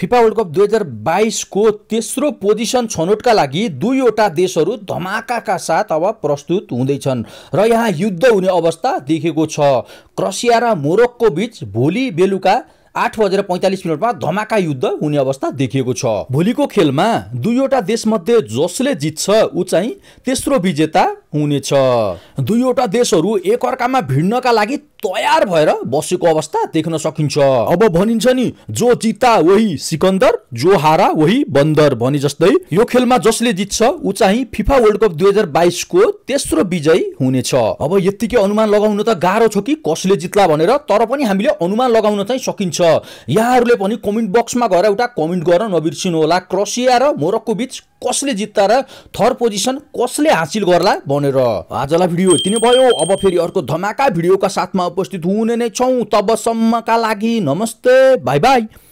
FIFA world cup दुई हजार बाइसको तेस्रो पोजिसन छनौटका लागि दुईवटा देशहरू धमाकाका साथ अब प्रस्तुत हुँदैछन् र यहाँ युद्ध हुने अवस्था देखेको छ क्रसिया र मोरक्को बिच भोलि बेलुका आठ बजेर पैँतालिस मिनटमा धमाका युद्ध हुने अवस्था देखिएको छ भोलिको खेलमा दुईवटा देशमध्ये जसले जित्छ ऊ चाहिँ तेस्रो विजेता हुनेछ दुईवटा देशहरू एकअर्कामा भिड्नका लागि तयार भएर बसेको अवस्था देख्न सकिन्छ अब भनिन्छ नि जो जित्ता वही सिकन्दर जो हारा वही बन्दर भने जस्तै यो खेलमा जसले जित्छ ऊ चाहिँ फिफा वर्ल्ड कप दुई हजार बाइसको तेस्रो विजयी हुनेछ अब यत्तिकै अनुमान लगाउन त गाह्रो छ कि कसले जित्ला भनेर तर पनि हामीले अनुमान लगाउन चाहिँ सकिन्छ यहाँहरूले पनि कमेन्ट बक्समा गएर एउटा कमेन्ट गरेर नबिर्सिनु होला क्रसिया र मोरक्को बिच कसले जित्दा र थर्ड पोजिसन कसले हासिल गर्ला भनेर आजलाई भिडियो यति नै भयो अब फेरि अर्को धमाका भिडियोका साथमा उपस्थित हुने नै छौँ तबसम्मका लागि नमस्ते बाई बाई